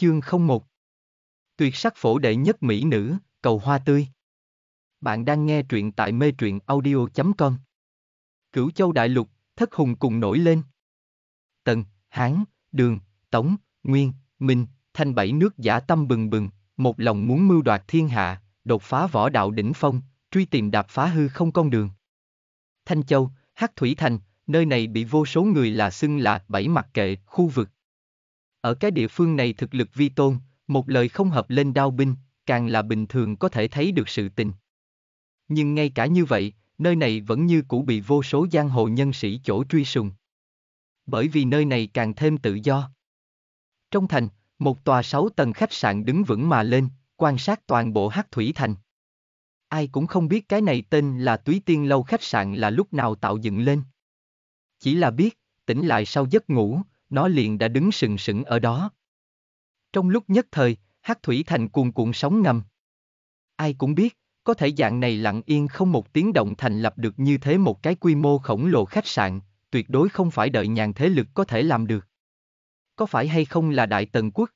Chương 01 Tuyệt sắc phổ đệ nhất mỹ nữ, cầu hoa tươi Bạn đang nghe truyện tại mê truyện audio.com Cửu châu đại lục, thất hùng cùng nổi lên Tần, Hán, Đường, Tống, Nguyên, Minh, Thanh bảy nước giả tâm bừng bừng, một lòng muốn mưu đoạt thiên hạ, đột phá võ đạo đỉnh phong, truy tìm đạp phá hư không con đường. Thanh Châu, Hắc Thủy Thành, nơi này bị vô số người là xưng là bảy mặt kệ, khu vực ở cái địa phương này thực lực vi tôn, một lời không hợp lên đao binh, càng là bình thường có thể thấy được sự tình. Nhưng ngay cả như vậy, nơi này vẫn như cũ bị vô số giang hồ nhân sĩ chỗ truy sùng. Bởi vì nơi này càng thêm tự do. Trong thành, một tòa sáu tầng khách sạn đứng vững mà lên, quan sát toàn bộ hát thủy thành. Ai cũng không biết cái này tên là túy tiên lâu khách sạn là lúc nào tạo dựng lên. Chỉ là biết, tỉnh lại sau giấc ngủ, nó liền đã đứng sừng sững ở đó. Trong lúc nhất thời, hát thủy thành cuồn cuộn sóng ngầm. Ai cũng biết, có thể dạng này lặng yên không một tiếng động thành lập được như thế một cái quy mô khổng lồ khách sạn, tuyệt đối không phải đợi nhàn thế lực có thể làm được. Có phải hay không là Đại Tần Quốc?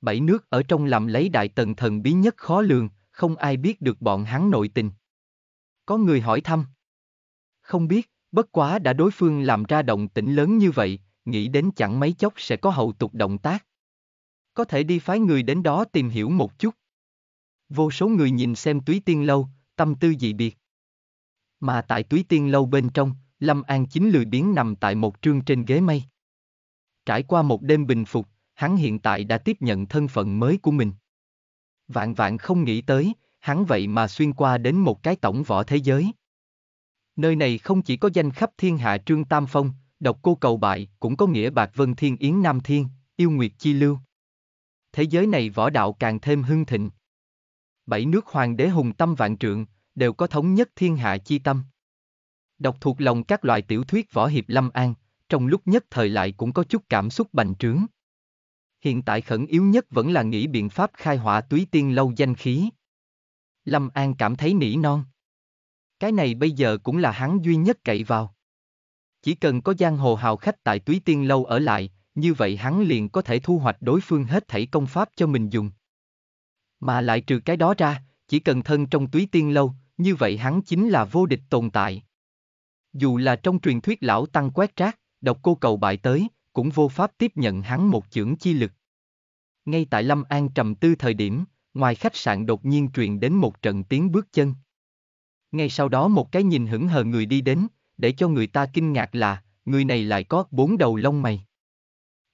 Bảy nước ở trong làm lấy Đại Tần thần bí nhất khó lường, không ai biết được bọn hắn nội tình. Có người hỏi thăm. Không biết, bất quá đã đối phương làm ra động tĩnh lớn như vậy, nghĩ đến chẳng mấy chốc sẽ có hậu tục động tác. Có thể đi phái người đến đó tìm hiểu một chút. Vô số người nhìn xem túy tiên lâu, tâm tư dị biệt. Mà tại túy tiên lâu bên trong, Lâm An chính lười biếng nằm tại một trương trên ghế mây. Trải qua một đêm bình phục, hắn hiện tại đã tiếp nhận thân phận mới của mình. Vạn vạn không nghĩ tới, hắn vậy mà xuyên qua đến một cái tổng võ thế giới. Nơi này không chỉ có danh khắp thiên hạ Trương Tam Phong, Độc cô cầu bại cũng có nghĩa bạc vân thiên yến nam thiên, yêu nguyệt chi lưu. Thế giới này võ đạo càng thêm hưng thịnh. Bảy nước hoàng đế hùng tâm vạn trượng, đều có thống nhất thiên hạ chi tâm. Đọc thuộc lòng các loại tiểu thuyết võ hiệp lâm an, trong lúc nhất thời lại cũng có chút cảm xúc bành trướng. Hiện tại khẩn yếu nhất vẫn là nghĩ biện pháp khai hỏa túy tiên lâu danh khí. Lâm An cảm thấy nỉ non. Cái này bây giờ cũng là hắn duy nhất cậy vào. Chỉ cần có giang hồ hào khách tại túy tiên lâu ở lại, như vậy hắn liền có thể thu hoạch đối phương hết thảy công pháp cho mình dùng. Mà lại trừ cái đó ra, chỉ cần thân trong túy tiên lâu, như vậy hắn chính là vô địch tồn tại. Dù là trong truyền thuyết lão tăng quét rác, độc cô cầu bại tới, cũng vô pháp tiếp nhận hắn một chưởng chi lực. Ngay tại Lâm An trầm tư thời điểm, ngoài khách sạn đột nhiên truyền đến một trận tiếng bước chân. Ngay sau đó một cái nhìn hững hờ người đi đến, để cho người ta kinh ngạc là, người này lại có bốn đầu lông mày.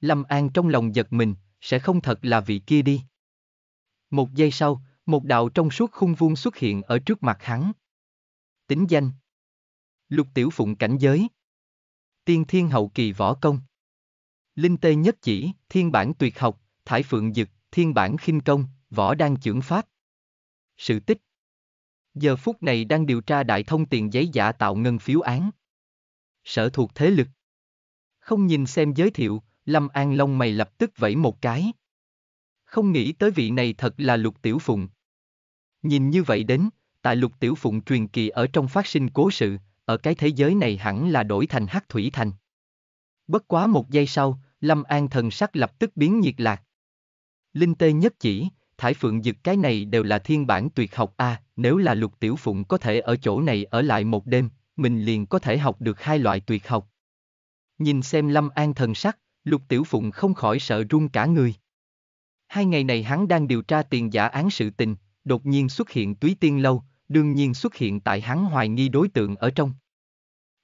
Lâm An trong lòng giật mình, sẽ không thật là vị kia đi. Một giây sau, một đạo trong suốt khung vuông xuất hiện ở trước mặt hắn. Tính danh Lục Tiểu Phụng cảnh giới Tiên Thiên Hậu Kỳ Võ Công Linh Tê Nhất Chỉ, Thiên Bản Tuyệt Học, Thải Phượng Dực, Thiên Bản khinh Công, Võ Đan Chưởng Pháp Sự tích Giờ phút này đang điều tra đại thông tiền giấy giả tạo ngân phiếu án. Sở thuộc thế lực. Không nhìn xem giới thiệu, Lâm An Long mày lập tức vẫy một cái. Không nghĩ tới vị này thật là lục tiểu phụng. Nhìn như vậy đến, tại lục tiểu phụng truyền kỳ ở trong phát sinh cố sự, ở cái thế giới này hẳn là đổi thành hắc thủy thành. Bất quá một giây sau, Lâm An thần sắc lập tức biến nhiệt lạc. Linh tê nhất chỉ, Thải Phượng Dực cái này đều là thiên bản tuyệt học A, nếu là lục tiểu phụng có thể ở chỗ này ở lại một đêm, mình liền có thể học được hai loại tuyệt học. Nhìn xem Lâm An thần sắc, lục tiểu phụng không khỏi sợ run cả người. Hai ngày này hắn đang điều tra tiền giả án sự tình, đột nhiên xuất hiện túy tiên lâu, đương nhiên xuất hiện tại hắn hoài nghi đối tượng ở trong.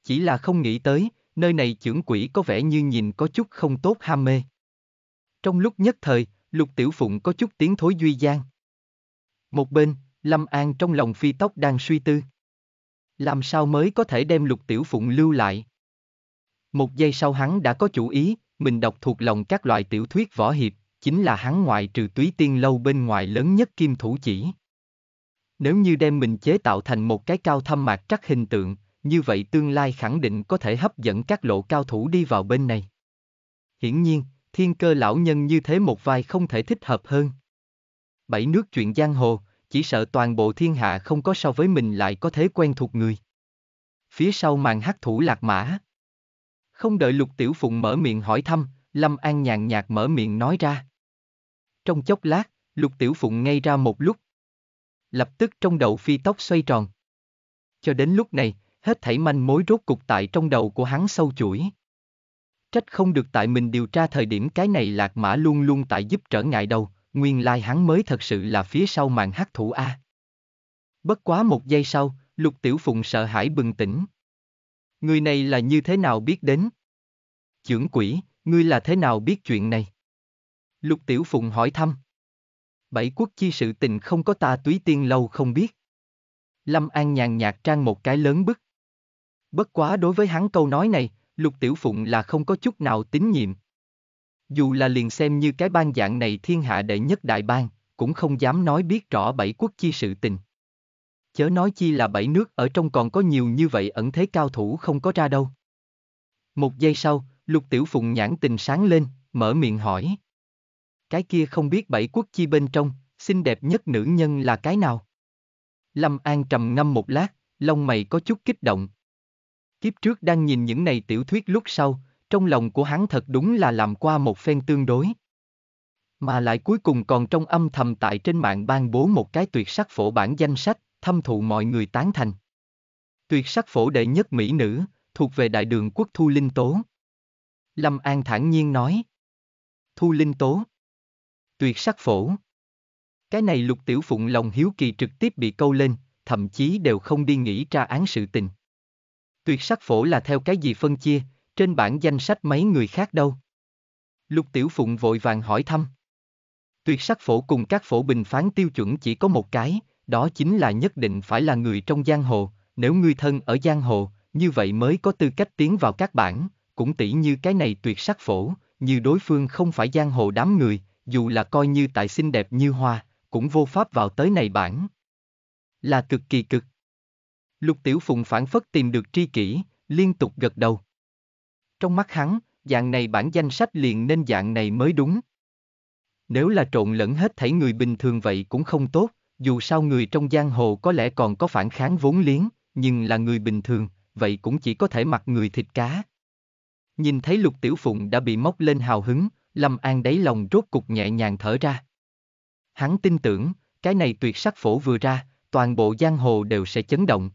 Chỉ là không nghĩ tới, nơi này trưởng quỷ có vẻ như nhìn có chút không tốt ham mê. Trong lúc nhất thời, lục tiểu phụng có chút tiếng thối duy gian. Một bên, Lâm An trong lòng phi tóc đang suy tư. Làm sao mới có thể đem lục tiểu phụng lưu lại? Một giây sau hắn đã có chủ ý, mình đọc thuộc lòng các loại tiểu thuyết võ hiệp, chính là hắn ngoại trừ túy tiên lâu bên ngoài lớn nhất kim thủ chỉ. Nếu như đem mình chế tạo thành một cái cao thâm mạc trắc hình tượng, như vậy tương lai khẳng định có thể hấp dẫn các lộ cao thủ đi vào bên này. Hiển nhiên, thiên cơ lão nhân như thế một vai không thể thích hợp hơn. Bảy nước chuyện giang hồ, chỉ sợ toàn bộ thiên hạ không có so với mình lại có thế quen thuộc người. Phía sau màn hắc thủ lạc mã. Không đợi lục tiểu phụng mở miệng hỏi thăm, Lâm An nhàn nhạt mở miệng nói ra. Trong chốc lát, lục tiểu phụng ngay ra một lúc. Lập tức trong đầu phi tóc xoay tròn. Cho đến lúc này, hết thảy manh mối rốt cục tại trong đầu của hắn sâu chuỗi. Trách không được tại mình điều tra thời điểm cái này lạc mã luôn luôn tại giúp trở ngại đâu nguyên lai hắn mới thật sự là phía sau màn hắc thủ A. Bất quá một giây sau, lục tiểu phụng sợ hãi bừng tỉnh. Người này là như thế nào biết đến? Chưởng quỷ, ngươi là thế nào biết chuyện này? Lục tiểu phụng hỏi thăm. Bảy quốc chi sự tình không có ta túy tiên lâu không biết. Lâm An nhàn nhạt trang một cái lớn bức. Bất quá đối với hắn câu nói này, Lục Tiểu Phụng là không có chút nào tín nhiệm. Dù là liền xem như cái ban dạng này thiên hạ đệ nhất đại bang, cũng không dám nói biết rõ bảy quốc chi sự tình. Chớ nói chi là bảy nước ở trong còn có nhiều như vậy ẩn thế cao thủ không có ra đâu. Một giây sau, lục tiểu phụng nhãn tình sáng lên, mở miệng hỏi. Cái kia không biết bảy quốc chi bên trong, xinh đẹp nhất nữ nhân là cái nào? Lâm An trầm ngâm một lát, lông mày có chút kích động. Kiếp trước đang nhìn những này tiểu thuyết lúc sau, trong lòng của hắn thật đúng là làm qua một phen tương đối. Mà lại cuối cùng còn trong âm thầm tại trên mạng ban bố một cái tuyệt sắc phổ bản danh sách, thâm thụ mọi người tán thành. Tuyệt sắc phổ đệ nhất mỹ nữ, thuộc về đại đường quốc Thu Linh Tố. Lâm An thản nhiên nói. Thu Linh Tố. Tuyệt sắc phổ. Cái này lục tiểu phụng lòng hiếu kỳ trực tiếp bị câu lên, thậm chí đều không đi nghĩ tra án sự tình. Tuyệt sắc phổ là theo cái gì phân chia, trên bản danh sách mấy người khác đâu? Lục Tiểu Phụng vội vàng hỏi thăm. Tuyệt sắc phổ cùng các phổ bình phán tiêu chuẩn chỉ có một cái, đó chính là nhất định phải là người trong giang hồ, nếu ngươi thân ở giang hồ, như vậy mới có tư cách tiến vào các bản, cũng tỷ như cái này tuyệt sắc phổ, như đối phương không phải giang hồ đám người, dù là coi như tại xinh đẹp như hoa, cũng vô pháp vào tới này bản. Là cực kỳ cực. Lục Tiểu phụng phản phất tìm được tri kỷ, liên tục gật đầu. Trong mắt hắn, dạng này bản danh sách liền nên dạng này mới đúng. Nếu là trộn lẫn hết thảy người bình thường vậy cũng không tốt, dù sao người trong giang hồ có lẽ còn có phản kháng vốn liếng, nhưng là người bình thường, vậy cũng chỉ có thể mặc người thịt cá. Nhìn thấy lục tiểu phụng đã bị móc lên hào hứng, Lâm An đáy lòng rốt cục nhẹ nhàng thở ra. Hắn tin tưởng, cái này tuyệt sắc phổ vừa ra, toàn bộ giang hồ đều sẽ chấn động.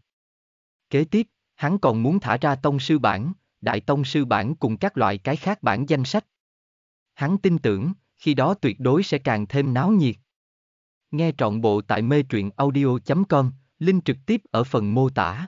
Kế tiếp, hắn còn muốn thả ra tông sư bản, Đại Tông Sư Bản cùng các loại cái khác bản danh sách. Hắn tin tưởng, khi đó tuyệt đối sẽ càng thêm náo nhiệt. Nghe trọn bộ tại mê truyện audio.com, link trực tiếp ở phần mô tả.